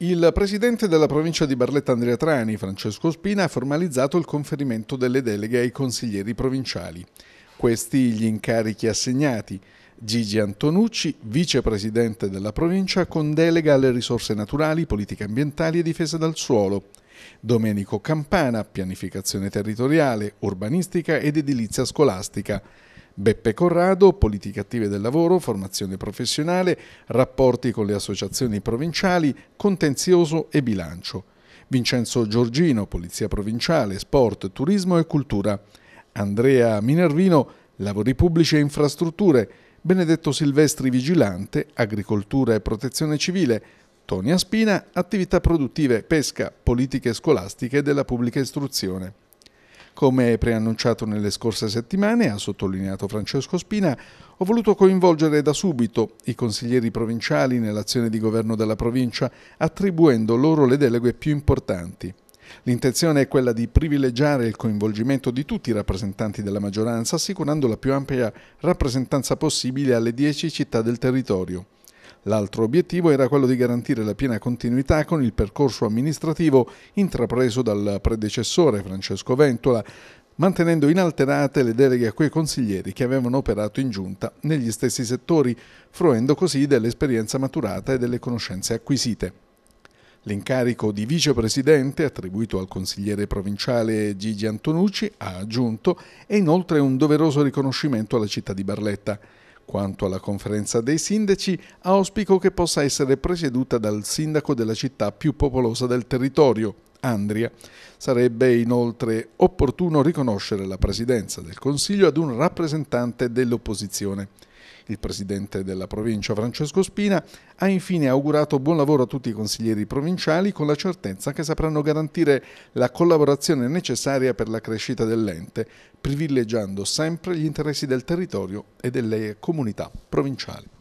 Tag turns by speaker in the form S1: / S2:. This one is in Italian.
S1: Il presidente della provincia di Barletta Andrea Trani, Francesco Spina, ha formalizzato il conferimento delle deleghe ai consiglieri provinciali. Questi gli incarichi assegnati. Gigi Antonucci, vicepresidente della provincia, con delega alle risorse naturali, politiche ambientali e difesa dal suolo. Domenico Campana, pianificazione territoriale, urbanistica ed edilizia scolastica. Beppe Corrado, politiche attive del lavoro, formazione professionale, rapporti con le associazioni provinciali, contenzioso e bilancio. Vincenzo Giorgino, polizia provinciale, sport, turismo e cultura. Andrea Minervino, lavori pubblici e infrastrutture. Benedetto Silvestri Vigilante, agricoltura e protezione civile, Tonia Spina, attività produttive, pesca, politiche scolastiche della pubblica istruzione. Come preannunciato nelle scorse settimane, ha sottolineato Francesco Spina, ho voluto coinvolgere da subito i consiglieri provinciali nell'azione di governo della provincia, attribuendo loro le deleghe più importanti. L'intenzione è quella di privilegiare il coinvolgimento di tutti i rappresentanti della maggioranza, assicurando la più ampia rappresentanza possibile alle dieci città del territorio. L'altro obiettivo era quello di garantire la piena continuità con il percorso amministrativo intrapreso dal predecessore Francesco Ventola, mantenendo inalterate le deleghe a quei consiglieri che avevano operato in giunta negli stessi settori, fruendo così dell'esperienza maturata e delle conoscenze acquisite. L'incarico di vicepresidente, attribuito al consigliere provinciale Gigi Antonucci, ha aggiunto, è inoltre un doveroso riconoscimento alla città di Barletta. Quanto alla conferenza dei sindaci, auspico che possa essere presieduta dal sindaco della città più popolosa del territorio, Andria. Sarebbe inoltre opportuno riconoscere la presidenza del Consiglio ad un rappresentante dell'opposizione. Il presidente della provincia Francesco Spina ha infine augurato buon lavoro a tutti i consiglieri provinciali con la certezza che sapranno garantire la collaborazione necessaria per la crescita dell'ente, privilegiando sempre gli interessi del territorio e delle comunità provinciali.